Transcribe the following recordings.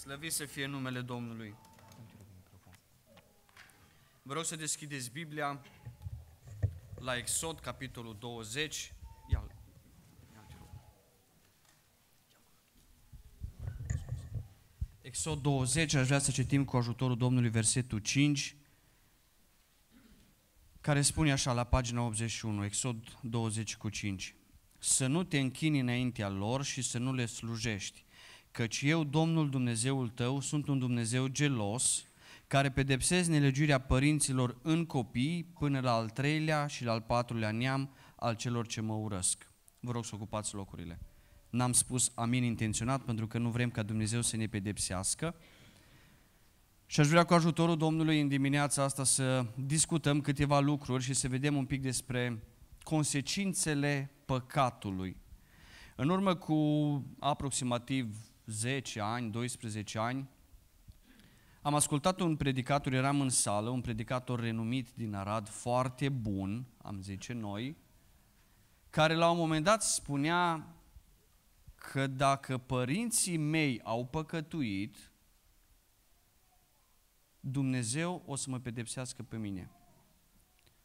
Slăvit să fie numele Domnului. Vă rog să deschideți Biblia la Exod, capitolul 20. ia Exod 20, aș vrea să citim cu ajutorul Domnului versetul 5, care spune așa la pagina 81, Exod 20 cu 5. Să nu te închini înaintea lor și să nu le slujești, căci eu, Domnul Dumnezeul tău, sunt un Dumnezeu gelos, care pedepsez nelegiuirea părinților în copii până la al treilea și la al patrulea neam al celor ce mă urăsc. Vă rog să ocupați locurile. N-am spus amin intenționat pentru că nu vrem ca Dumnezeu să ne pedepsească. Și aș vrea cu ajutorul Domnului în dimineața asta să discutăm câteva lucruri și să vedem un pic despre consecințele păcatului. În urmă cu aproximativ 10 ani, 12 ani, am ascultat un predicator, eram în sală, un predicator renumit din Arad, foarte bun, am zice noi, care la un moment dat spunea că dacă părinții mei au păcătuit, Dumnezeu o să mă pedepsească pe mine.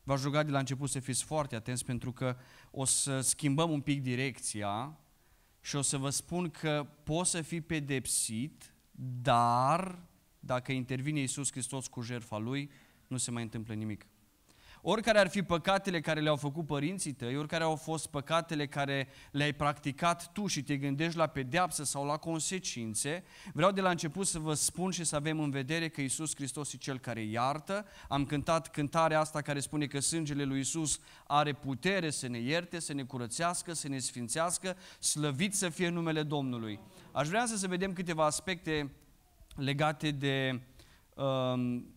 V-aș ruga de la început să fiți foarte atenți pentru că o să schimbăm un pic direcția și o să vă spun că poți să fii pedepsit, dar dacă intervine Isus Hristos cu jertfa Lui, nu se mai întâmplă nimic. Oricare ar fi păcatele care le-au făcut părinții tăi, oricare au fost păcatele care le-ai practicat tu și te gândești la pedeapsă sau la consecințe, vreau de la început să vă spun și să avem în vedere că Isus Hristos e Cel care iartă. Am cântat cântarea asta care spune că sângele lui Isus are putere să ne ierte, să ne curățească, să ne sfințească, slăvit să fie numele Domnului. Aș vrea să vedem câteva aspecte legate de um,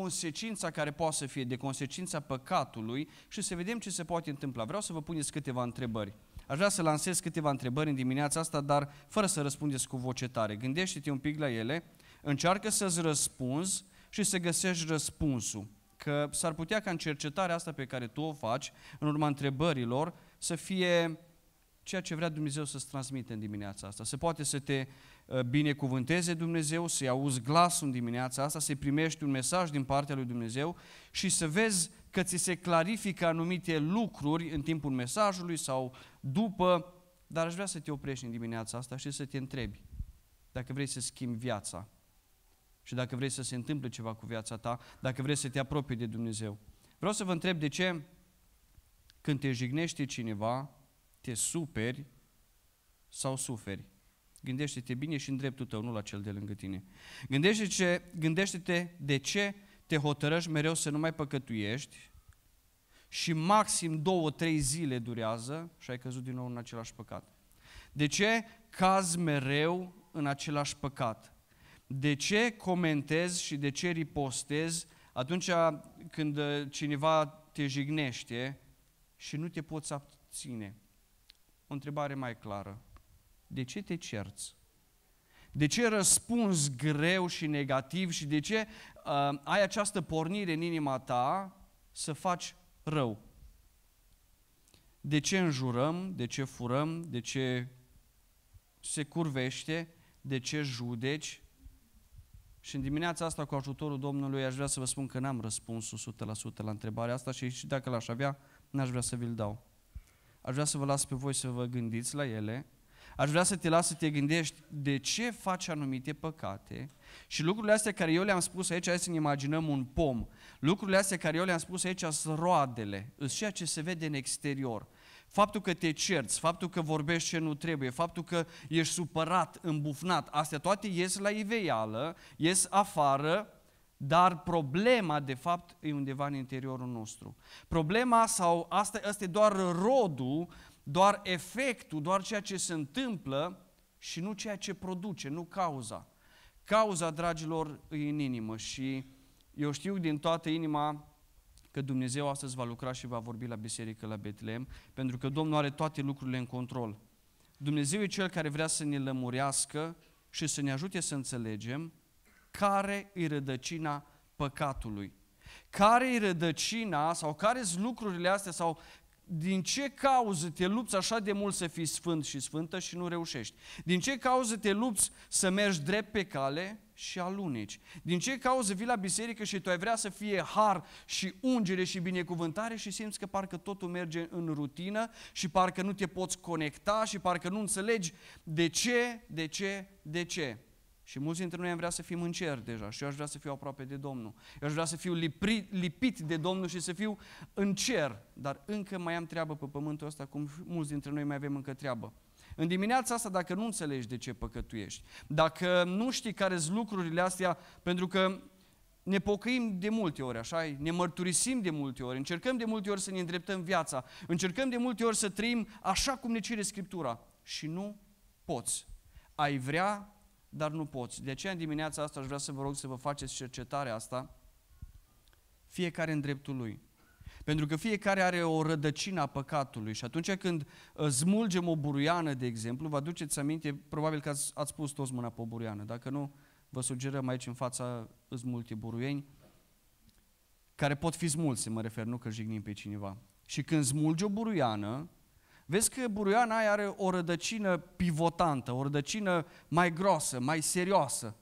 consecința care poate să fie de consecința păcatului și să vedem ce se poate întâmpla. Vreau să vă puneți câteva întrebări. Aș vrea să lansez câteva întrebări în dimineața asta, dar fără să răspundeți cu voce tare. Gândește-te un pic la ele, încearcă să-ți răspunzi și să găsești răspunsul. Că s-ar putea ca în cercetarea asta pe care tu o faci, în urma întrebărilor, să fie ceea ce vrea Dumnezeu să-ți transmite în dimineața asta. Se poate să te Uh, binecuvânteze Dumnezeu, să-i auzi glasul în dimineața asta, să primești un mesaj din partea lui Dumnezeu și să vezi că ți se clarifică anumite lucruri în timpul mesajului sau după, dar aș vrea să te oprești în dimineața asta și să te întrebi dacă vrei să schimbi viața și dacă vrei să se întâmple ceva cu viața ta, dacă vrei să te apropii de Dumnezeu. Vreau să vă întreb de ce când te jignește cineva, te superi sau suferi? Gândește-te bine și în dreptul tău, nu la cel de lângă tine. Gândește-te, gândește-te de ce te hotărăști mereu să nu mai păcătuiești și maxim două, trei zile durează și ai căzut din nou în același păcat. De ce cazi mereu în același păcat? De ce comentezi și de ce ripostezi atunci când uh, cineva te jignește și nu te poți abține? O întrebare mai clară de ce te cerți? De ce răspunzi greu și negativ și de ce uh, ai această pornire în inima ta să faci rău? De ce înjurăm, de ce furăm, de ce se curvește, de ce judeci? Și în dimineața asta, cu ajutorul Domnului, aș vrea să vă spun că n-am răspunsul 100% la întrebarea asta și, și dacă l-aș avea, n-aș vrea să vi-l dau. Aș vrea să vă las pe voi să vă gândiți la ele, aș vrea să te las să te gândești de ce faci anumite păcate și lucrurile astea care eu le-am spus aici, hai să ne imaginăm un pom, lucrurile astea care eu le-am spus aici sunt roadele, sunt ceea ce se vede în exterior. Faptul că te cerți, faptul că vorbești ce nu trebuie, faptul că ești supărat, îmbufnat, astea toate ies la iveială, ies afară, dar problema, de fapt, e undeva în interiorul nostru. Problema sau asta, asta e doar rodul doar efectul, doar ceea ce se întâmplă și nu ceea ce produce, nu cauza. Cauza, dragilor, e în inimă și eu știu din toată inima că Dumnezeu astăzi va lucra și va vorbi la biserică la Betlehem, pentru că Domnul are toate lucrurile în control. Dumnezeu e Cel care vrea să ne lămurească și să ne ajute să înțelegem care e rădăcina păcatului. Care e rădăcina sau care sunt lucrurile astea sau din ce cauză te lupți așa de mult să fii sfânt și sfântă și nu reușești? Din ce cauză te lupți să mergi drept pe cale și alunici? Din ce cauză vii la biserică și tu ai vrea să fie har și ungere și binecuvântare și simți că parcă totul merge în rutină și parcă nu te poți conecta și parcă nu înțelegi de ce, de ce, de ce? Și mulți dintre noi am vrea să fim în cer deja și eu aș vrea să fiu aproape de Domnul. Eu aș vrea să fiu lipri, lipit de Domnul și să fiu în cer, dar încă mai am treabă pe pământul ăsta, cum mulți dintre noi mai avem încă treabă. În dimineața asta, dacă nu înțelegi de ce păcătuiești, dacă nu știi care sunt lucrurile astea, pentru că ne pocăim de multe ori, așa ne mărturisim de multe ori, încercăm de multe ori să ne îndreptăm viața, încercăm de multe ori să trăim așa cum ne cere Scriptura și nu poți. Ai vrea dar nu poți. De aceea în dimineața asta aș vrea să vă rog să vă faceți cercetarea asta, fiecare în dreptul lui. Pentru că fiecare are o rădăcină a păcatului și atunci când uh, smulgem o buruiană, de exemplu, vă aduceți aminte, probabil că ați, ați pus toți mâna pe o buruiană, dacă nu, vă sugerăm aici în fața îți multe buruieni, care pot fi smulse, mă refer, nu că jignim pe cineva. Și când smulge o buruiană, vezi că buruiana aia are o rădăcină pivotantă, o rădăcină mai groasă, mai serioasă.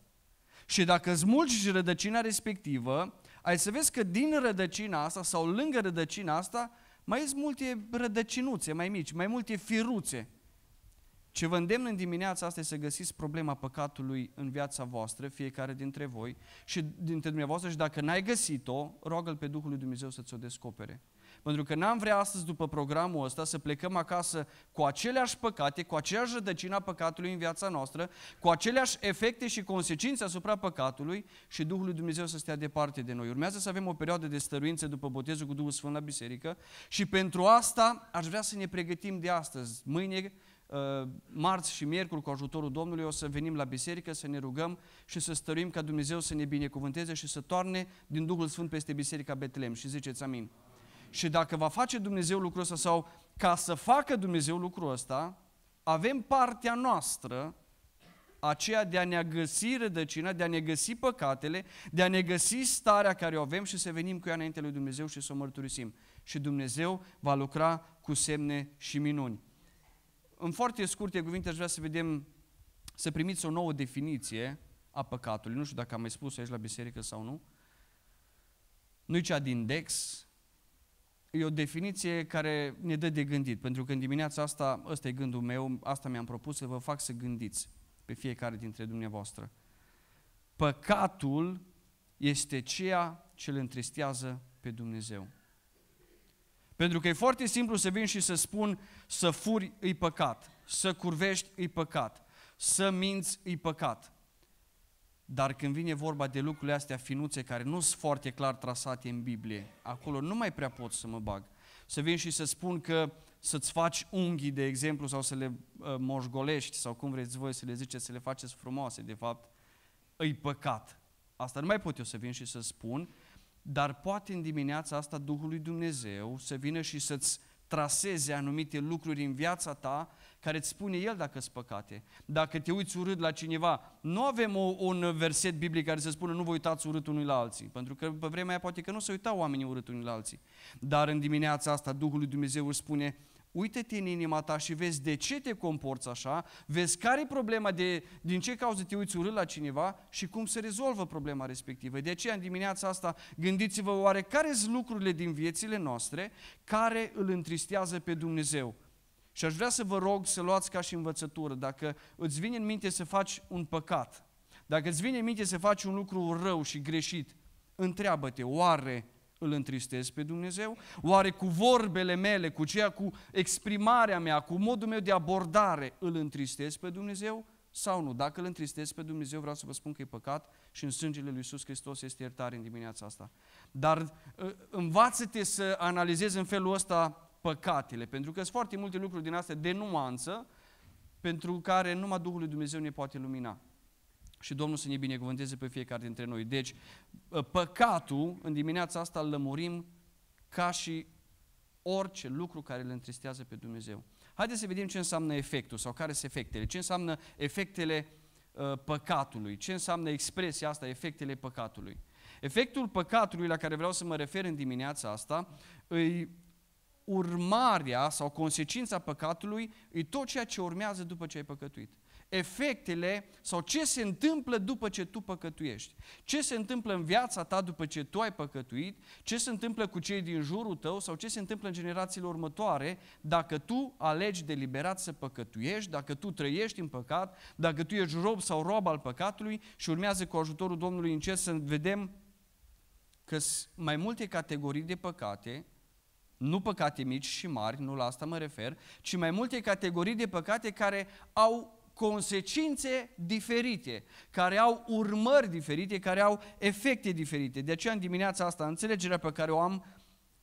Și dacă smulgi rădăcina respectivă, ai să vezi că din rădăcina asta sau lângă rădăcina asta mai sunt multe rădăcinuțe mai mici, mai multe firuțe. Ce vă îndemn în dimineața asta este să găsiți problema păcatului în viața voastră, fiecare dintre voi și dintre dumneavoastră și dacă n-ai găsit-o, roagă-L pe Duhul lui Dumnezeu să ți-o descopere. Pentru că n-am vrea astăzi, după programul ăsta, să plecăm acasă cu aceleași păcate, cu aceeași rădăcină a păcatului în viața noastră, cu aceleași efecte și consecințe asupra păcatului și Duhul lui Dumnezeu să stea departe de noi. Urmează să avem o perioadă de stăruință după botezul cu Duhul Sfânt la biserică și pentru asta aș vrea să ne pregătim de astăzi. Mâine uh, marți și miercuri cu ajutorul Domnului o să venim la biserică, să ne rugăm și să stăruim ca Dumnezeu să ne binecuvânteze și să toarne din Duhul Sfânt peste Biserica Betlem. Și ziceți amin. Și dacă va face Dumnezeu lucrul ăsta sau ca să facă Dumnezeu lucrul ăsta, avem partea noastră aceea de a ne găsi rădăcina, de a ne găsi păcatele, de a ne găsi starea care o avem și să venim cu ea înainte lui Dumnezeu și să o mărturisim. Și Dumnezeu va lucra cu semne și minuni. În foarte scurte cuvinte aș vrea să vedem, să primiți o nouă definiție a păcatului. Nu știu dacă am mai spus aici la biserică sau nu. Nu e cea din Dex, e o definiție care ne dă de gândit, pentru că în dimineața asta, ăsta e gândul meu, asta mi-am propus să vă fac să gândiți pe fiecare dintre dumneavoastră. Păcatul este ceea ce îl întristează pe Dumnezeu. Pentru că e foarte simplu să vin și să spun să furi îi păcat, să curvești îi păcat, să minți îi păcat. Dar când vine vorba de lucrurile astea finuțe care nu sunt foarte clar trasate în Biblie, acolo nu mai prea pot să mă bag. Să vin și să spun că să-ți faci unghii, de exemplu, sau să le uh, moșgolești, sau cum vreți voi să le ziceți, să le faceți frumoase, de fapt, îi păcat. Asta nu mai pot eu să vin și să spun, dar poate în dimineața asta Duhul lui Dumnezeu să vină și să-ți traseze anumite lucruri în viața ta, care îți spune El dacă sunt păcate. Dacă te uiți urât la cineva, nu avem o, un verset biblic care să spună nu vă uitați urât unul la alții, pentru că pe vremea aia poate că nu se uitau oamenii urât unii la alții. Dar în dimineața asta Duhul lui Dumnezeu își spune Uită-te în inima ta și vezi de ce te comporți așa, vezi care e problema, de, din ce cauză te uiți urât la cineva și cum se rezolvă problema respectivă. De aceea, în dimineața asta, gândiți-vă oare care sunt lucrurile din viețile noastre care îl întristează pe Dumnezeu. Și aș vrea să vă rog să luați ca și învățătură, dacă îți vine în minte să faci un păcat, dacă îți vine în minte să faci un lucru rău și greșit, întreabă-te, oare îl întristez pe Dumnezeu? Oare cu vorbele mele, cu ceea cu exprimarea mea, cu modul meu de abordare îl întristez pe Dumnezeu? sau nu. Dacă îl întristez pe Dumnezeu, vreau să vă spun că e păcat și în sângele lui Iisus Hristos este iertare în dimineața asta. Dar ă, învață-te să analizezi în felul ăsta păcatele, pentru că sunt foarte multe lucruri din astea de nuanță pentru care numai Duhul lui Dumnezeu ne poate lumina. Și Domnul să ne binecuvânteze pe fiecare dintre noi. Deci, ă, păcatul, în dimineața asta, îl lămurim ca și orice lucru care îl întristează pe Dumnezeu. Haideți să vedem ce înseamnă efectul sau care sunt efectele. Ce înseamnă efectele ă, păcatului? Ce înseamnă expresia asta, efectele păcatului? Efectul păcatului la care vreau să mă refer în dimineața asta, îi urmarea sau consecința păcatului, e tot ceea ce urmează după ce ai păcătuit efectele sau ce se întâmplă după ce tu păcătuiești. Ce se întâmplă în viața ta după ce tu ai păcătuit, ce se întâmplă cu cei din jurul tău sau ce se întâmplă în generațiile următoare dacă tu alegi deliberat să păcătuiești, dacă tu trăiești în păcat, dacă tu ești rob sau rob al păcatului și urmează cu ajutorul Domnului în cer să vedem că sunt mai multe categorii de păcate nu păcate mici și mari, nu la asta mă refer, ci mai multe categorii de păcate care au consecințe diferite, care au urmări diferite, care au efecte diferite. De aceea în dimineața asta înțelegerea pe care o am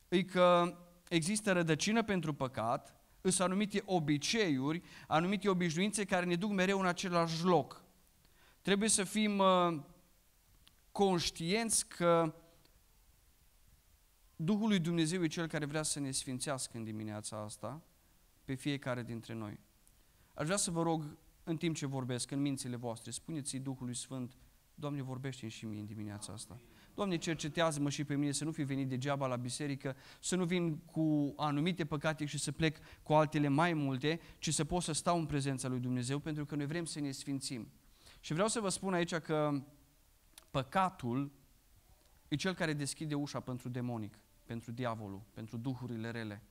e că există rădăcină pentru păcat, însă anumite obiceiuri, anumite obișnuințe care ne duc mereu în același loc. Trebuie să fim uh, conștienți că Duhul lui Dumnezeu e Cel care vrea să ne sfințească în dimineața asta pe fiecare dintre noi. Aș vrea să vă rog în timp ce vorbesc, în mințile voastre. Spuneți-i Duhului Sfânt, Doamne, vorbește și mie în dimineața asta. Doamne, cercetează-mă și pe mine să nu fi venit degeaba la biserică, să nu vin cu anumite păcate și să plec cu altele mai multe, ci să pot să stau în prezența lui Dumnezeu, pentru că noi vrem să ne sfințim. Și vreau să vă spun aici că păcatul e cel care deschide ușa pentru demonic, pentru diavolul, pentru duhurile rele.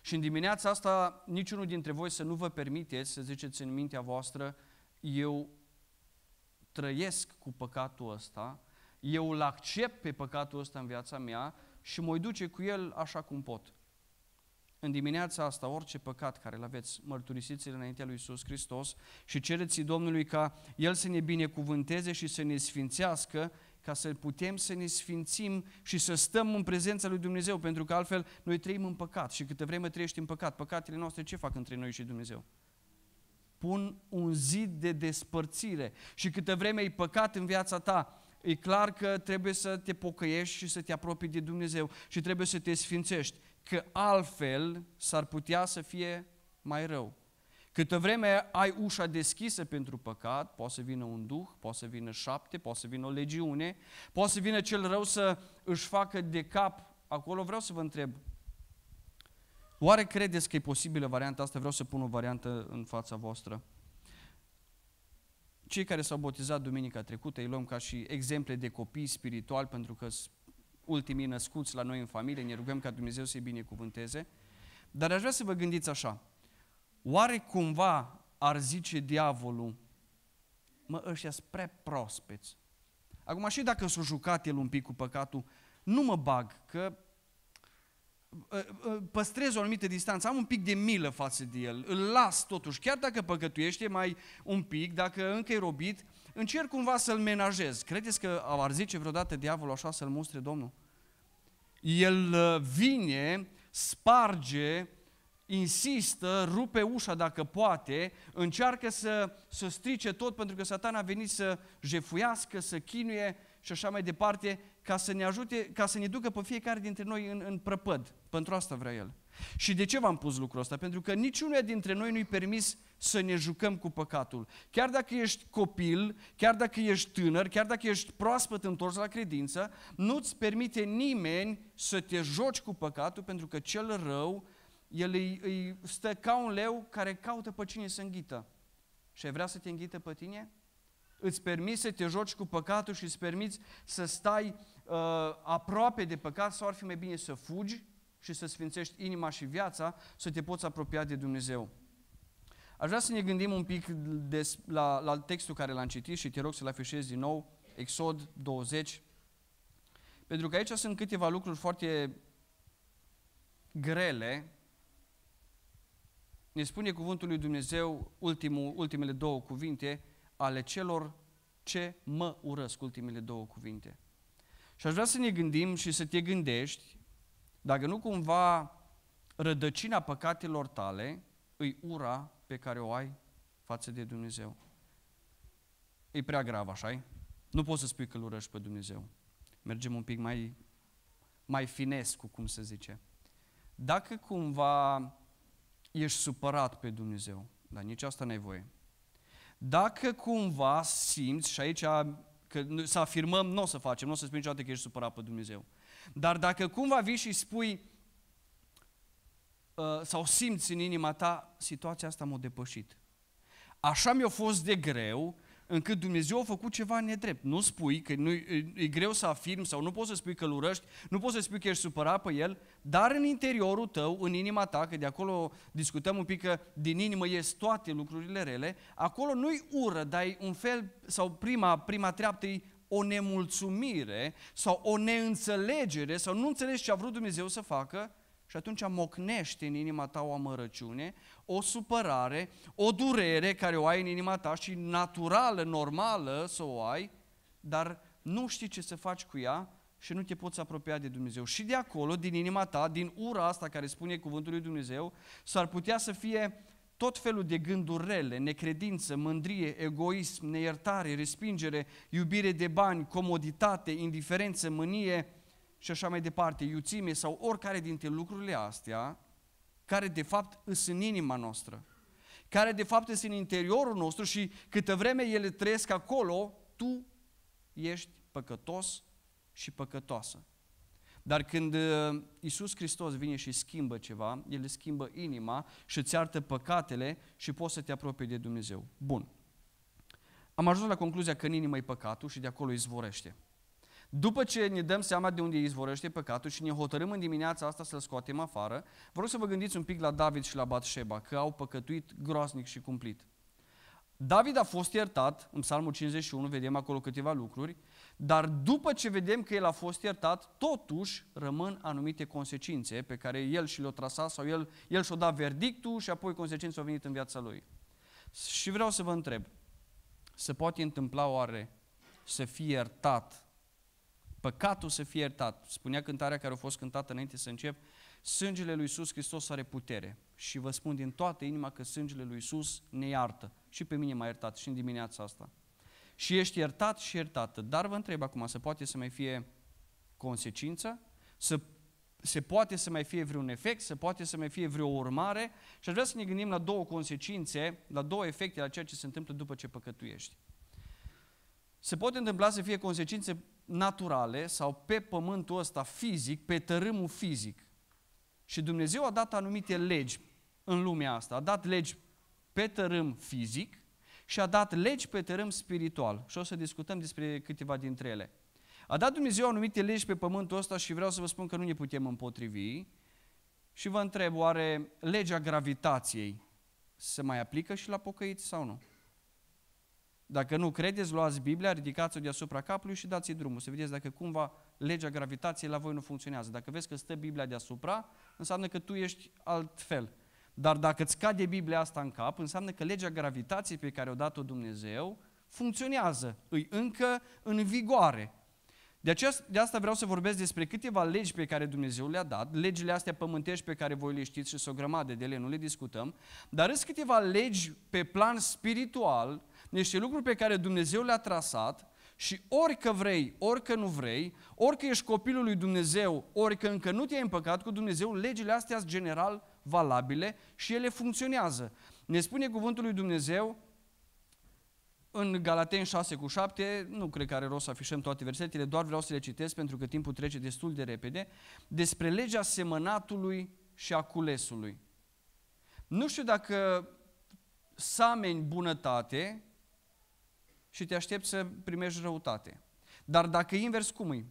Și în dimineața asta, niciunul dintre voi să nu vă permiteți să ziceți în mintea voastră, eu trăiesc cu păcatul ăsta, eu îl accept pe păcatul ăsta în viața mea și mă duce cu el așa cum pot. În dimineața asta, orice păcat care îl aveți, mărturisiți-l înaintea lui Iisus Hristos și cereți Domnului ca El să ne binecuvânteze și să ne sfințească ca să putem să ne sfințim și să stăm în prezența lui Dumnezeu, pentru că altfel noi trăim în păcat și câte vreme trăiești în păcat, păcatele noastre ce fac între noi și Dumnezeu? Pun un zid de despărțire și câte vreme e păcat în viața ta, e clar că trebuie să te pocăiești și să te apropii de Dumnezeu și trebuie să te sfințești, că altfel s-ar putea să fie mai rău. Câtă vreme ai ușa deschisă pentru păcat, poate să vină un duh, poate să vină șapte, poate să vină o legiune, poate să vină cel rău să își facă de cap. Acolo vreau să vă întreb, oare credeți că e posibilă varianta asta? Vreau să pun o variantă în fața voastră. Cei care s-au botezat duminica trecută, îi luăm ca și exemple de copii spirituali, pentru că ultimii născuți la noi în familie, ne rugăm ca Dumnezeu să-i binecuvânteze. Dar aș vrea să vă gândiți așa, Oare cumva ar zice diavolul, mă, ăștia sunt prea prospeți. Acum și dacă s-a jucat el un pic cu păcatul, nu mă bag, că ă, ă, păstrez o anumită distanță, am un pic de milă față de el, îl las totuși, chiar dacă păcătuiește mai un pic, dacă încă e robit, încerc cumva să-l menajez. Credeți că ar zice vreodată diavolul așa să-l mustre Domnul? El ă, vine, sparge, insistă, rupe ușa dacă poate, încearcă să, să strice tot pentru că satan a venit să jefuiască, să chinuie și așa mai departe, ca să ne ajute, ca să ne ducă pe fiecare dintre noi în, în prăpăd. Pentru asta vrea el. Și de ce v-am pus lucrul ăsta? Pentru că niciunul dintre noi nu-i permis să ne jucăm cu păcatul. Chiar dacă ești copil, chiar dacă ești tânăr, chiar dacă ești proaspăt întors la credință, nu-ți permite nimeni să te joci cu păcatul pentru că cel rău el îi, îi stă ca un leu care caută pe cine să înghită. Și vrea să te înghită pe tine? Îți permiți să te joci cu păcatul și îți permiți să stai uh, aproape de păcat sau ar fi mai bine să fugi și să sfințești inima și viața, să te poți apropia de Dumnezeu. Aș vrea să ne gândim un pic des, la, la textul care l-am citit și te rog să-l afișezi din nou, Exod 20, pentru că aici sunt câteva lucruri foarte grele ne spune cuvântul lui Dumnezeu ultimul, ultimele două cuvinte ale celor ce mă urăsc, ultimele două cuvinte. Și aș vrea să ne gândim și să te gândești dacă nu cumva rădăcina păcatelor tale îi ura pe care o ai față de Dumnezeu. E prea grav, așa -i? Nu poți să spui că îl urăști pe Dumnezeu. Mergem un pic mai, mai fines cu cum se zice. Dacă cumva ești supărat pe Dumnezeu, dar nici asta n-ai voie. Dacă cumva simți, și aici că să afirmăm, nu o să facem, nu o să spunem niciodată că ești supărat pe Dumnezeu, dar dacă cumva vii și spui uh, sau simți în inima ta, situația asta m-a depășit. Așa mi-a fost de greu încât Dumnezeu a făcut ceva nedrept. Nu spui că nu, e, greu să afirmi sau nu poți să spui că îl urăști, nu poți să spui că ești supărat pe el, dar în interiorul tău, în inima ta, că de acolo discutăm un pic că din inimă ies toate lucrurile rele, acolo nu-i ură, dar e un fel sau prima, prima treaptă e o nemulțumire sau o neînțelegere sau nu înțelegi ce a vrut Dumnezeu să facă și atunci mocnești în inima ta o amărăciune, o supărare, o durere care o ai în inima ta și naturală, normală să o ai, dar nu știi ce să faci cu ea și nu te poți apropia de Dumnezeu. Și de acolo, din inima ta, din ura asta care spune cuvântul lui Dumnezeu, s-ar putea să fie tot felul de gânduri rele, necredință, mândrie, egoism, neiertare, respingere, iubire de bani, comoditate, indiferență, mânie, și așa mai departe, iuțime sau oricare dintre lucrurile astea, care de fapt îs în inima noastră, care de fapt sunt în interiorul nostru și câtă vreme ele trăiesc acolo, tu ești păcătos și păcătoasă. Dar când uh, Isus Hristos vine și schimbă ceva, El schimbă inima și îți iartă păcatele și poți să te apropii de Dumnezeu. Bun. Am ajuns la concluzia că în inimă e păcatul și de acolo izvorește. După ce ne dăm seama de unde izvorăște păcatul și ne hotărâm în dimineața asta să-l scoatem afară, vreau să vă gândiți un pic la David și la Batșeba, că au păcătuit groaznic și cumplit. David a fost iertat, în Psalmul 51 vedem acolo câteva lucruri, dar după ce vedem că el a fost iertat, totuși rămân anumite consecințe pe care el și le-o trasa sau el, el și-o da verdictul și apoi consecințe au venit în viața lui. Și vreau să vă întreb, se poate întâmpla oare să fie iertat păcatul să fie iertat. Spunea cântarea care a fost cântată înainte să încep, sângele lui Iisus Hristos are putere și vă spun din toată inima că sângele lui Iisus ne iartă și pe mine m-a iertat și în dimineața asta. Și ești iertat și iertată, dar vă întreb acum, se poate să mai fie consecință? Să se poate să mai fie vreun efect, se poate să mai fie vreo urmare și aș vrea să ne gândim la două consecințe, la două efecte la ceea ce se întâmplă după ce păcătuiești. Se poate întâmpla să fie consecințe naturale sau pe pământul ăsta fizic, pe tărâmul fizic. Și Dumnezeu a dat anumite legi în lumea asta. A dat legi pe tărâm fizic și a dat legi pe tărâm spiritual. Și o să discutăm despre câteva dintre ele. A dat Dumnezeu anumite legi pe pământul ăsta și vreau să vă spun că nu ne putem împotrivi. Și vă întreb, oare legea gravitației se mai aplică și la pocăiți sau nu? Dacă nu credeți, luați Biblia, ridicați-o deasupra capului și dați-i drumul, să vedeți dacă cumva legea gravitației la voi nu funcționează. Dacă vezi că stă Biblia deasupra, înseamnă că tu ești altfel. Dar dacă îți cade Biblia asta în cap, înseamnă că legea gravitației pe care o dat-o Dumnezeu funcționează, îi încă în vigoare. De, aceast, de asta vreau să vorbesc despre câteva legi pe care Dumnezeu le-a dat, legile astea pământești pe care voi le știți și sunt o grămadă de ele, nu le discutăm, dar sunt câteva legi pe plan spiritual niște lucruri pe care Dumnezeu le-a trasat și orică vrei, orică nu vrei, orică ești copilul lui Dumnezeu, orică încă nu te-ai împăcat cu Dumnezeu, legile astea sunt general valabile și ele funcționează. Ne spune cuvântul lui Dumnezeu în Galaten 6 cu 7, nu cred că are rost să afișăm toate versetele, doar vreau să le citesc pentru că timpul trece destul de repede, despre legea semănatului și a culesului. Nu știu dacă sameni bunătate și te aștepți să primești răutate. Dar dacă invers cum e?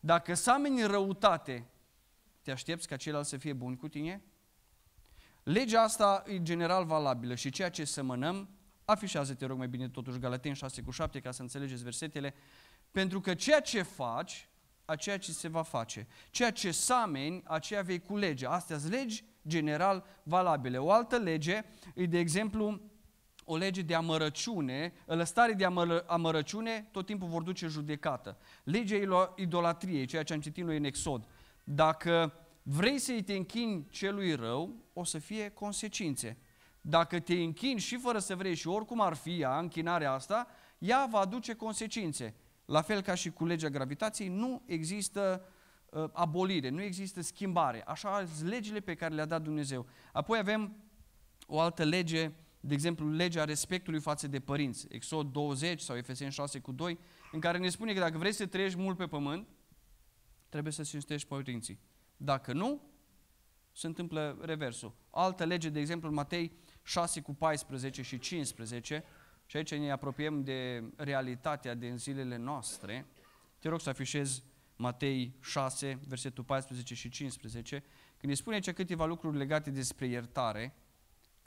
Dacă să ameni răutate, te aștepți ca ceilalți să fie bun cu tine? Legea asta e general valabilă și ceea ce semănăm, afișează, te rog mai bine, totuși Galaten 6 cu 7, ca să înțelegeți versetele, pentru că ceea ce faci, a ceea ce se va face. Ceea ce sameni, aceea vei culege. Astea sunt legi general valabile. O altă lege e, de exemplu, o lege de amărăciune, lăstare de amără, amărăciune, tot timpul vor duce judecată. Legea idolatriei, ceea ce am citit noi în Exod. Dacă vrei să-i te închini celui rău, o să fie consecințe. Dacă te închini și fără să vrei și oricum ar fi ea, închinarea asta, ea va aduce consecințe. La fel ca și cu legea gravitației, nu există uh, abolire, nu există schimbare. Așa sunt legile pe care le-a dat Dumnezeu. Apoi avem o altă lege de exemplu, legea respectului față de părinți, Exod 20 sau Efeseni 6 cu 2, în care ne spune că dacă vrei să trăiești mult pe pământ, trebuie să cinstești părinții. Dacă nu, se întâmplă reversul. Altă lege, de exemplu, în Matei 6 cu 14 și 15, și aici ne apropiem de realitatea din zilele noastre. Te rog să afișezi Matei 6, versetul 14 și 15, când ne spune aici câteva lucruri legate despre iertare,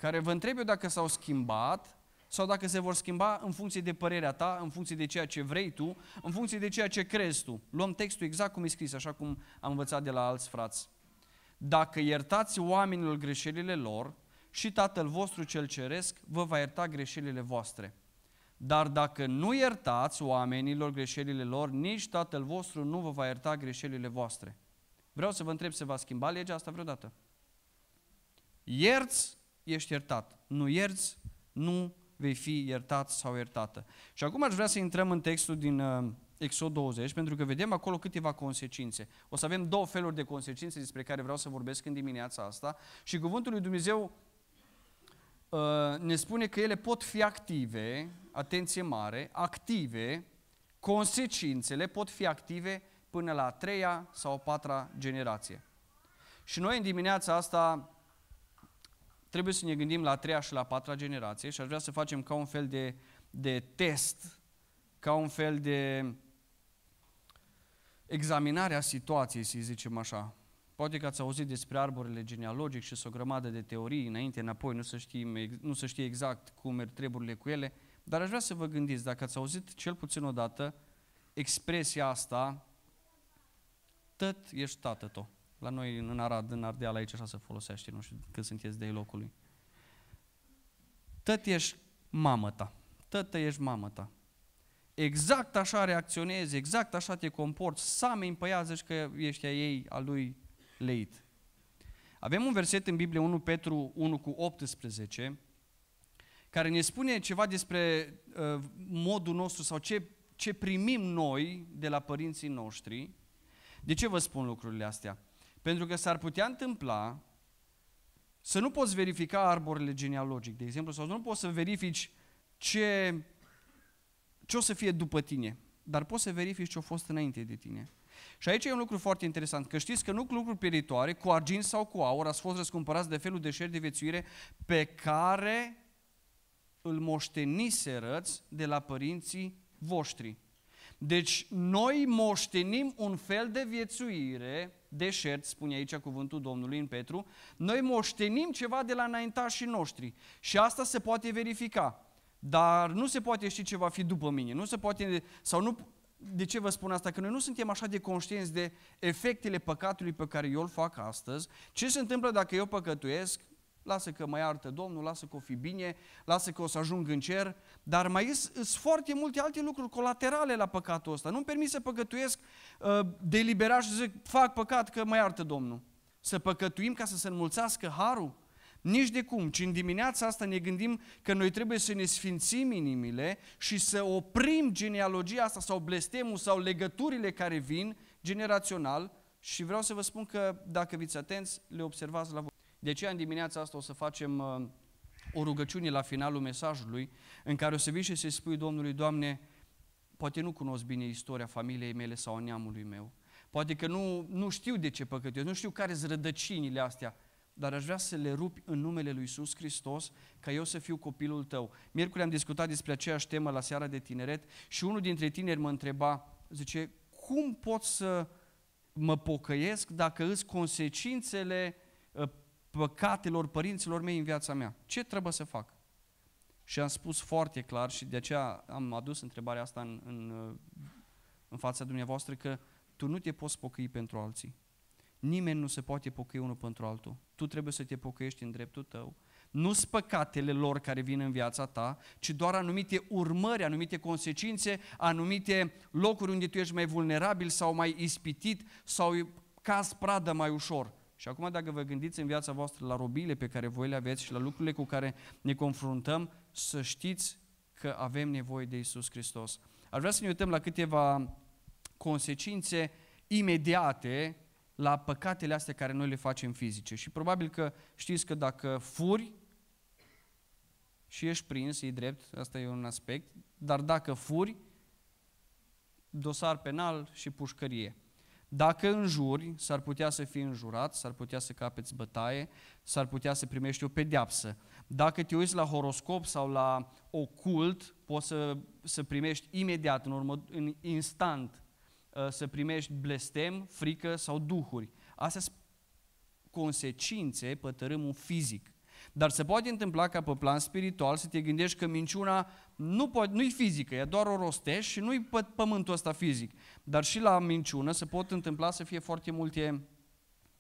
care vă întreb eu dacă s-au schimbat sau dacă se vor schimba în funcție de părerea ta, în funcție de ceea ce vrei tu, în funcție de ceea ce crezi tu. Luăm textul exact cum e scris, așa cum am învățat de la alți frați. Dacă iertați oamenilor greșelile lor, și Tatăl vostru cel ceresc vă va ierta greșelile voastre. Dar dacă nu iertați oamenilor greșelile lor, nici Tatăl vostru nu vă va ierta greșelile voastre. Vreau să vă întreb, se va schimba legea asta vreodată? Ierți ești iertat. Nu ierți, nu vei fi iertat sau iertată. Și acum aș vrea să intrăm în textul din uh, Exod 20, pentru că vedem acolo câteva consecințe. O să avem două feluri de consecințe despre care vreau să vorbesc în dimineața asta și cuvântul lui Dumnezeu uh, ne spune că ele pot fi active, atenție mare, active, consecințele pot fi active până la a treia sau a patra generație. Și noi în dimineața asta trebuie să ne gândim la a treia și la a patra generație și aș vrea să facem ca un fel de, de test, ca un fel de examinare a situației, să zicem așa. Poate că ați auzit despre arborele genealogic și o grămadă de teorii înainte, înapoi, nu se, știe, nu se știe exact cum merg treburile cu ele, dar aș vrea să vă gândiți, dacă ați auzit cel puțin o dată expresia asta, tăt ești tată tău. La noi în Arad, în Ardeal, aici așa se folosește, nu știu cât sunteți de locului. Tăt ești mamă ta, tătă ești mamă ta. Exact așa reacționezi, exact așa te comporți, mi împăiază că ești a ei, a lui leit. Avem un verset în Biblie, 1 Petru 1 cu 18, care ne spune ceva despre uh, modul nostru sau ce, ce primim noi de la părinții noștri. De ce vă spun lucrurile astea? Pentru că s-ar putea întâmpla să nu poți verifica arborele genealogic, de exemplu, sau nu poți să verifici ce, ce o să fie după tine, dar poți să verifici ce a fost înainte de tine. Și aici e un lucru foarte interesant, că știți că nu lucruri pieritoare, cu argint sau cu aur, ați fost răscumpărați de felul de șer de viețuire pe care îl moșteniserăți de la părinții voștri. Deci noi moștenim un fel de viețuire deșert, spune aici cuvântul Domnului în Petru, noi moștenim ceva de la înaintașii noștri și asta se poate verifica. Dar nu se poate ști ce va fi după mine, nu se poate, sau nu, de ce vă spun asta? Că noi nu suntem așa de conștienți de efectele păcatului pe care eu îl fac astăzi. Ce se întâmplă dacă eu păcătuiesc? Lasă că mă iartă Domnul, lasă că o fi bine, lasă că o să ajung în cer, dar mai sunt foarte multe alte lucruri colaterale la păcatul ăsta. Nu-mi permis să păcătuiesc uh, deliberat și zic, fac păcat că mă iartă Domnul. Să păcătuim ca să se înmulțească harul? Nici de cum, ci în dimineața asta ne gândim că noi trebuie să ne sfințim inimile și să oprim genealogia asta sau blestemul sau legăturile care vin generațional și vreau să vă spun că dacă viți atenți, le observați la voi. De aceea în dimineața asta o să facem uh, o rugăciune la finalul mesajului în care o să vii și să-i spui Domnului, Doamne, poate nu cunosc bine istoria familiei mele sau a neamului meu, poate că nu, nu știu de ce păcătuiesc, nu știu care sunt rădăcinile astea, dar aș vrea să le rupi în numele Lui Iisus Hristos, ca eu să fiu copilul tău. Miercuri am discutat despre aceeași temă la seara de tineret și unul dintre tineri mă întreba, zice, cum pot să mă pocăiesc dacă îți consecințele uh, păcatelor părinților mei în viața mea. Ce trebuie să fac? Și am spus foarte clar și de aceea am adus întrebarea asta în, în, în fața dumneavoastră că tu nu te poți pocăi pentru alții. Nimeni nu se poate pocăi unul pentru altul. Tu trebuie să te pocăiești în dreptul tău. Nu sunt păcatele lor care vin în viața ta, ci doar anumite urmări, anumite consecințe, anumite locuri unde tu ești mai vulnerabil sau mai ispitit sau caz pradă mai ușor. Și acum dacă vă gândiți în viața voastră la robile pe care voi le aveți și la lucrurile cu care ne confruntăm, să știți că avem nevoie de Isus Hristos. Ar vrea să ne uităm la câteva consecințe imediate la păcatele astea care noi le facem fizice. Și probabil că știți că dacă furi și ești prins, e drept, asta e un aspect, dar dacă furi, dosar penal și pușcărie. Dacă înjuri, s-ar putea să fii înjurat, s-ar putea să capeți bătaie, s-ar putea să primești o pedeapsă. Dacă te uiți la horoscop sau la ocult, poți să, să primești imediat, în, urmă, în instant, uh, să primești blestem, frică sau duhuri. Astea sunt consecințe pătărâmul fizic. Dar se poate întâmpla ca pe plan spiritual să te gândești că minciuna nu poate, nu-i fizică, e doar o rostești și nu-i pe pământul ăsta fizic. Dar și la minciună se pot întâmpla să fie foarte multe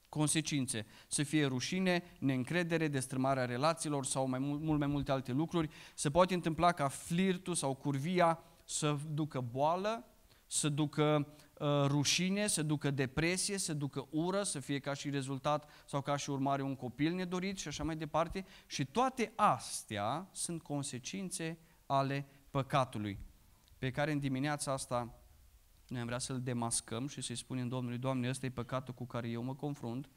consecințe, să fie rușine, neîncredere, destrămarea relațiilor sau mai mult, mult mai multe alte lucruri. Se poate întâmpla ca flirtul sau curvia să ducă boală, să ducă Uh, rușine, să ducă depresie, să ducă ură, să fie ca și rezultat sau ca și urmare un copil nedorit și așa mai departe. Și toate astea sunt consecințe ale păcatului, pe care în dimineața asta noi am vrea să-l demascăm și să-i spunem Domnului, Doamne, ăsta e păcatul cu care eu mă confrunt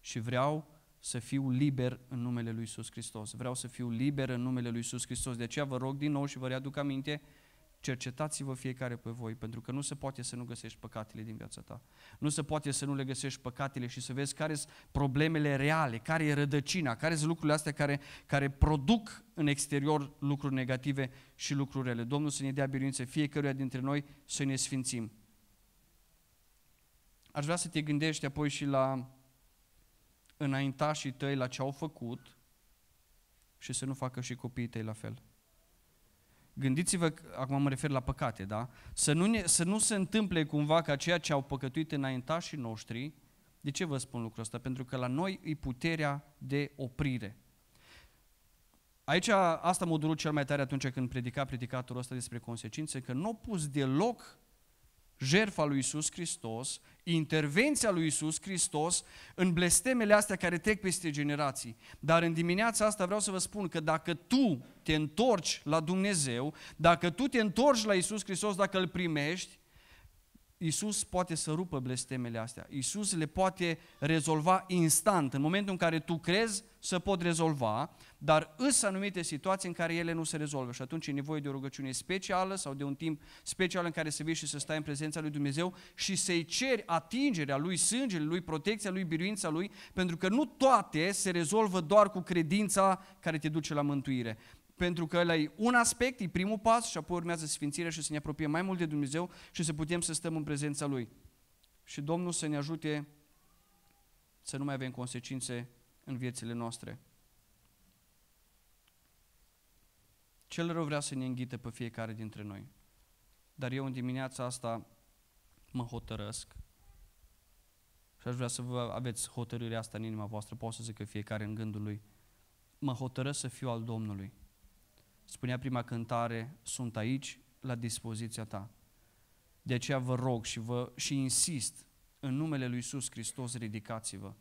și vreau să fiu liber în numele Lui Iisus Hristos. Vreau să fiu liber în numele Lui Iisus Hristos. De aceea vă rog din nou și vă readuc aminte, cercetați-vă fiecare pe voi, pentru că nu se poate să nu găsești păcatele din viața ta. Nu se poate să nu le găsești păcatele și să vezi care sunt problemele reale, care e rădăcina, care sunt lucrurile astea care, care produc în exterior lucruri negative și lucruri rele. Domnul să ne dea biruință fiecăruia dintre noi să ne sfințim. Aș vrea să te gândești apoi și la înaintașii tăi, la ce au făcut și să nu facă și copiii tăi la fel. Gândiți-vă, acum mă refer la păcate, da? Să nu, ne, să nu se întâmple cumva ca ceea ce au păcătuit înaintașii noștri. De ce vă spun lucrul ăsta? Pentru că la noi e puterea de oprire. Aici, asta m-a durut cel mai tare atunci când predica predicatorul ăsta despre consecințe, că nu n-o pus deloc jertfa lui Isus Hristos, intervenția lui Isus Hristos în blestemele astea care trec peste generații. Dar în dimineața asta vreau să vă spun că dacă tu te întorci la Dumnezeu, dacă tu te întorci la Isus Hristos, dacă îl primești, Iisus poate să rupă blestemele astea. Iisus le poate rezolva instant. În momentul în care tu crezi, să pot rezolva, dar îs anumite situații în care ele nu se rezolvă și atunci e nevoie de o rugăciune specială sau de un timp special în care să vii și să stai în prezența lui Dumnezeu și să-i ceri atingerea lui, sângele lui, protecția lui, biruința lui, pentru că nu toate se rezolvă doar cu credința care te duce la mântuire pentru că ăla e un aspect, e primul pas și apoi urmează sfințirea și să ne apropiem mai mult de Dumnezeu și să putem să stăm în prezența Lui. Și Domnul să ne ajute să nu mai avem consecințe în viețile noastre. Cel rău vrea să ne înghită pe fiecare dintre noi. Dar eu în dimineața asta mă hotărăsc și aș vrea să vă aveți hotărârea asta în inima voastră, pot să zic că fiecare în gândul lui. Mă hotărăsc să fiu al Domnului. Spunea prima cântare, sunt aici la dispoziția ta. De aceea vă rog și, vă, și insist, în numele Lui Iisus Hristos, ridicați-vă.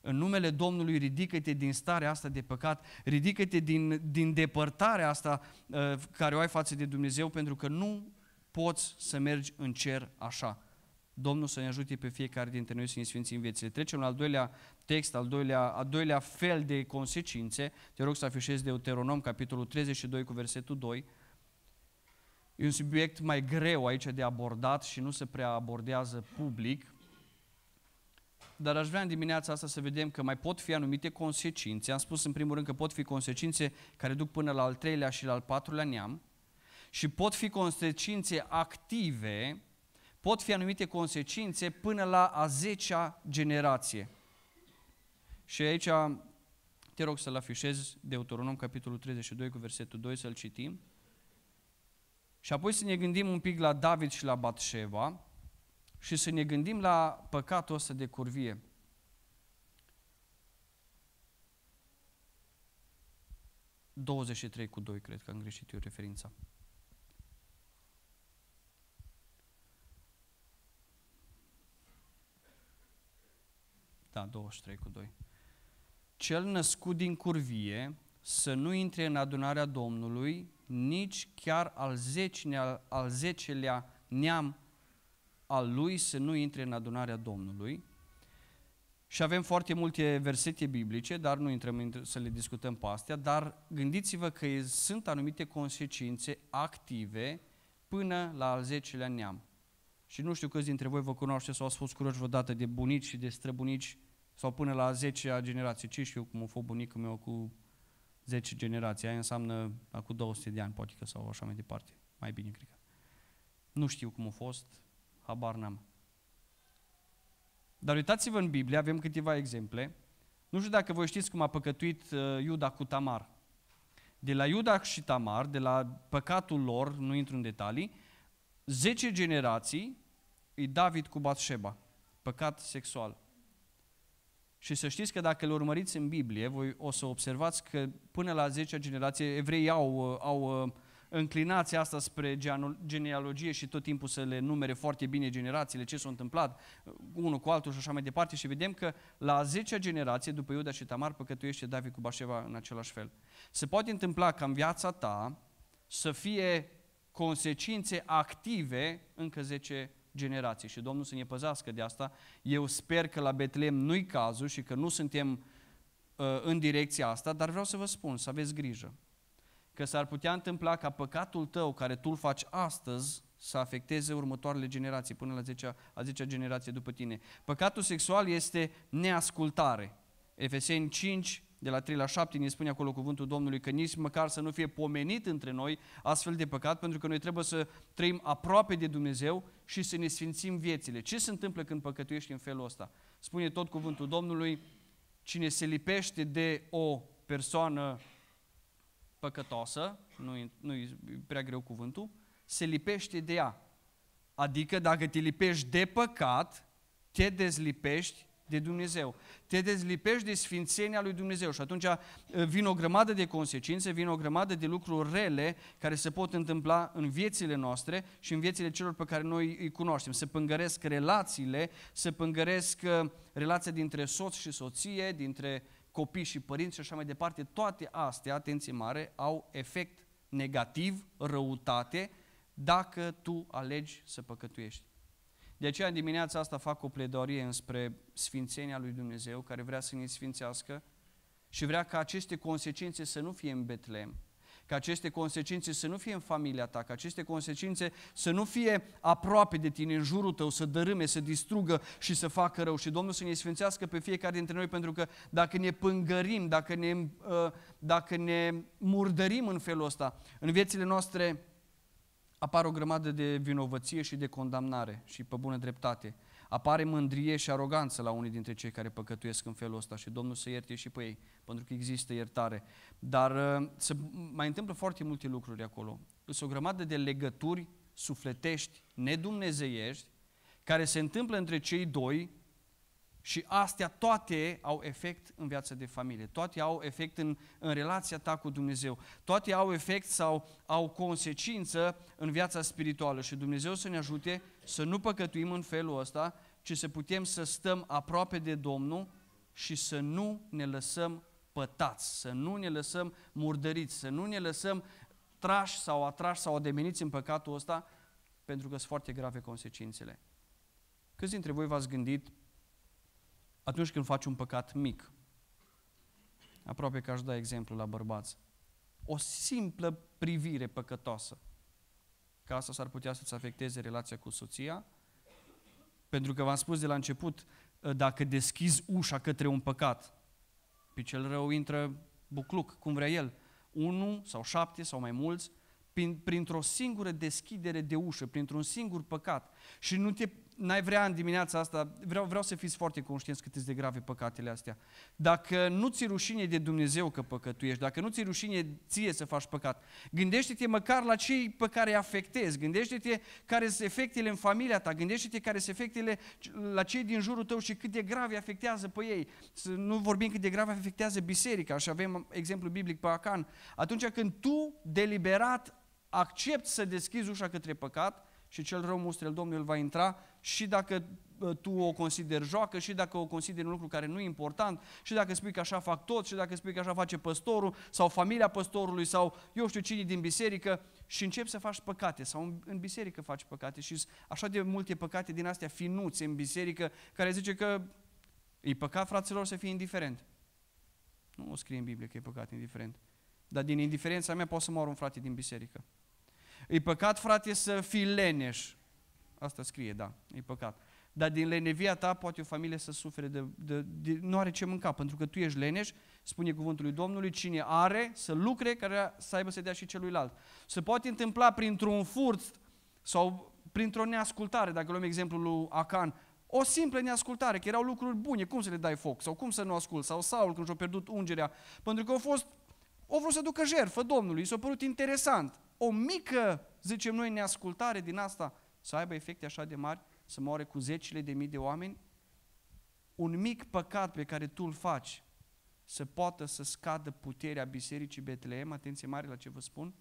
În numele Domnului ridică-te din starea asta de păcat, ridică-te din, din depărtarea asta uh, care o ai față de Dumnezeu, pentru că nu poți să mergi în cer așa. Domnul să ne ajute pe fiecare dintre noi să ne sfințim viețile. Trecem la al doilea text, al doilea, al doilea fel de consecințe. Te rog să afișezi Deuteronom, capitolul 32 cu versetul 2. E un subiect mai greu aici de abordat și nu se prea abordează public, dar aș vrea în dimineața asta să vedem că mai pot fi anumite consecințe. Am spus în primul rând că pot fi consecințe care duc până la al treilea și la al patrulea neam și pot fi consecințe active pot fi anumite consecințe până la a zecea generație. Și aici te rog să-l afișez, Deuteronom, capitolul 32, cu versetul 2, să-l citim. Și apoi să ne gândim un pic la David și la Batșeva și să ne gândim la păcatul ăsta de curvie. ...23 cu doi cred că am greșit eu referința. da, 23 cu 2. Cel născut din curvie să nu intre în adunarea Domnului, nici chiar al, zecinea, al zecelea neam al lui să nu intre în adunarea Domnului. Și avem foarte multe versete biblice, dar nu intrăm să le discutăm pe astea, dar gândiți-vă că sunt anumite consecințe active până la al zecelea neam. Și nu știu câți dintre voi vă cunoaște sau ați fost curioși vreodată de bunici și de străbunici sau până la 10 generație. Ce știu cum a fost bunicul meu cu 10 generații. Aia înseamnă acum 200 de ani, poate că, sau așa mai departe. Mai bine, cred că. Nu știu cum a fost, habar n-am. Dar uitați-vă în Biblie, avem câteva exemple. Nu știu dacă voi știți cum a păcătuit uh, Iuda cu Tamar. De la Iuda și Tamar, de la păcatul lor, nu intru în detalii, 10 generații e David cu Batșeba, păcat sexual. Și să știți că dacă îl urmăriți în Biblie, voi o să observați că până la 10 generație evreii au, au uh, înclinația asta spre genealogie și tot timpul să le numere foarte bine generațiile, ce s-a întâmplat uh, unul cu altul și așa mai departe și vedem că la 10 generație după Iuda și Tamar păcătuiește David cu Bașeva în același fel. Se poate întâmpla ca în viața ta să fie consecințe active încă 10 generații. Și Domnul să ne păzească de asta. Eu sper că la Betlehem nu-i cazul și că nu suntem uh, în direcția asta, dar vreau să vă spun, să aveți grijă. Că s-ar putea întâmpla ca păcatul tău care tu îl faci astăzi să afecteze următoarele generații, până la 10-a, a 10 generație după tine. Păcatul sexual este neascultare. Efeseni 5, de la 3 la 7 ne spune acolo cuvântul Domnului că nici măcar să nu fie pomenit între noi astfel de păcat, pentru că noi trebuie să trăim aproape de Dumnezeu și să ne sfințim viețile. Ce se întâmplă când păcătuiești în felul ăsta? Spune tot cuvântul Domnului, cine se lipește de o persoană păcătoasă, nu-i, nu prea greu cuvântul, se lipește de ea. Adică dacă te lipești de păcat, te dezlipești de Dumnezeu. Te dezlipești de sfințenia lui Dumnezeu și atunci ă, vin o grămadă de consecințe, vin o grămadă de lucruri rele care se pot întâmpla în viețile noastre și în viețile celor pe care noi îi cunoaștem. Se pângăresc relațiile, se pângăresc ă, relația dintre soț și soție, dintre copii și părinți și așa mai departe. Toate astea, atenție mare, au efect negativ, răutate, dacă tu alegi să păcătuiești. De aceea, în dimineața asta fac o pledoarie înspre sfințenia lui Dumnezeu, care vrea să ne sfințească și vrea ca aceste consecințe să nu fie în Betlehem, ca aceste consecințe să nu fie în familia ta, ca aceste consecințe să nu fie aproape de tine, în jurul tău, să dărâme, să distrugă și să facă rău. Și Domnul să ne sfințească pe fiecare dintre noi, pentru că dacă ne pângărim, dacă ne, uh, dacă ne murdărim în felul ăsta, în viețile noastre apar o grămadă de vinovăție și de condamnare și pe bună dreptate. Apare mândrie și aroganță la unii dintre cei care păcătuiesc în felul ăsta și Domnul să ierte și pe ei, pentru că există iertare. Dar uh, se mai întâmplă foarte multe lucruri acolo. Sunt o grămadă de legături sufletești, nedumnezeiești, care se întâmplă între cei doi și astea toate au efect în viața de familie, toate au efect în, în relația ta cu Dumnezeu, toate au efect sau au consecință în viața spirituală și Dumnezeu să ne ajute să nu păcătuim în felul ăsta, ci să putem să stăm aproape de Domnul și să nu ne lăsăm pătați, să nu ne lăsăm murdăriți, să nu ne lăsăm trași sau atrași sau ademeniți în păcatul ăsta, pentru că sunt foarte grave consecințele. Câți dintre voi v-ați gândit atunci când faci un păcat mic. Aproape că aș da exemplu la bărbați. O simplă privire păcătoasă. Ca asta s-ar putea să-ți afecteze relația cu soția, pentru că v-am spus de la început, ă, dacă deschizi ușa către un păcat, pe cel rău intră bucluc, cum vrea el, unu sau șapte sau mai mulți, printr-o singură deschidere de ușă, printr-un singur păcat și nu te n-ai vrea în dimineața asta, vreau, vreau să fiți foarte conștienți cât de grave păcatele astea. Dacă nu ți rușine de Dumnezeu că păcătuiești, dacă nu ți rușine ție să faci păcat, gândește-te măcar la cei pe care îi afectezi, gândește-te care sunt efectele în familia ta, gândește-te care sunt efectele la cei din jurul tău și cât de grave afectează pe ei. Să nu vorbim cât de grave afectează biserica și avem exemplu biblic pe Acan. Atunci când tu deliberat accepti să deschizi ușa către păcat și cel rău mustrel Domnului va intra, și dacă uh, tu o consideri joacă și dacă o consideri un lucru care nu e important și dacă spui că așa fac tot, și dacă spui că așa face păstorul sau familia păstorului sau eu știu cine din biserică și începi să faci păcate sau în biserică faci păcate și așa de multe păcate din astea finuțe în biserică care zice că e păcat fraților să fie indiferent. Nu o scrie în Biblie că e păcat indiferent. Dar din indiferența mea poate să mor un frate din biserică. E păcat, frate, să fii leneș. Asta scrie, da, e păcat. Dar din lenevia ta poate o familie să sufere de, de, de nu are ce mânca, pentru că tu ești leneș, spune cuvântul lui Domnului, cine are să lucre, care să aibă să dea și celuilalt. Se poate întâmpla printr-un furt sau printr-o neascultare, dacă luăm exemplul lui Acan, o simplă neascultare, că erau lucruri bune, cum să le dai foc, sau cum să nu ascult, sau Saul când și-a pierdut ungerea, pentru că au fost, o vrut să ducă jertfă Domnului, i s-a părut interesant. O mică, zicem noi, neascultare din asta, să aibă efecte așa de mari, să moare cu zecile de mii de oameni, un mic păcat pe care tu îl faci să poată să scadă puterea Bisericii Betleem, atenție mare la ce vă spun,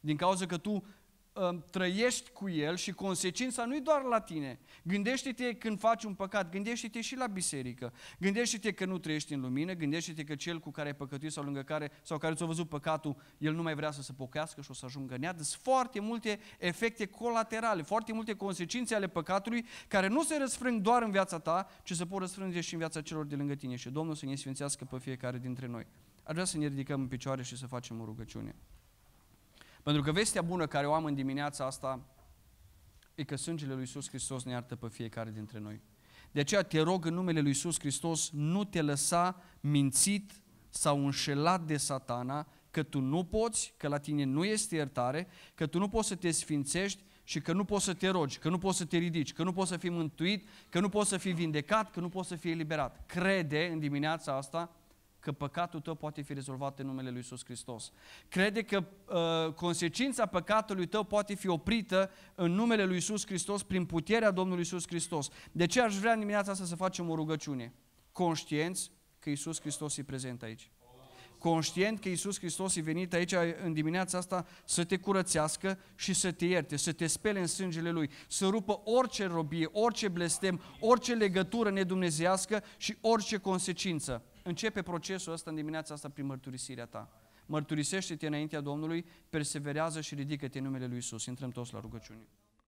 din cauza că tu Um, trăiești cu el și consecința nu-i doar la tine. Gândește-te când faci un păcat, gândește-te și la biserică. Gândește-te că nu trăiești în lumină, gândește-te că cel cu care ai păcătuit sau lângă care sau care ți-a văzut păcatul, el nu mai vrea să se pocăiască și o să ajungă în iad. Sunt foarte multe efecte colaterale, foarte multe consecințe ale păcatului care nu se răsfrâng doar în viața ta, ci se pot răsfrânge și în viața celor de lângă tine și Domnul să ne sfințească pe fiecare dintre noi. Ar vrea să ne ridicăm în picioare și să facem o rugăciune. Pentru că vestea bună care o am în dimineața asta e că sângele lui Iisus Hristos ne iartă pe fiecare dintre noi. De aceea te rog în numele lui Iisus Hristos, nu te lăsa mințit sau înșelat de satana că tu nu poți, că la tine nu este iertare, că tu nu poți să te sfințești și că nu poți să te rogi, că nu poți să te ridici, că nu poți să fii mântuit, că nu poți să fii vindecat, că nu poți să fii eliberat. Crede în dimineața asta că păcatul tău poate fi rezolvat în numele Lui Iisus Hristos. Crede că uh, consecința păcatului tău poate fi oprită în numele Lui Iisus Hristos prin puterea Domnului Iisus Hristos. De ce aș vrea dimineața asta să facem o rugăciune? Conștienți că Iisus Hristos e prezent aici conștient că Iisus Hristos e venit aici în dimineața asta să te curățească și să te ierte, să te spele în sângele Lui, să rupă orice robie, orice blestem, orice legătură nedumnezească și orice consecință începe procesul ăsta în dimineața asta prin mărturisirea ta. Mărturisește-te înaintea Domnului, perseverează și ridică-te în numele Lui Isus. Intrăm toți la rugăciune.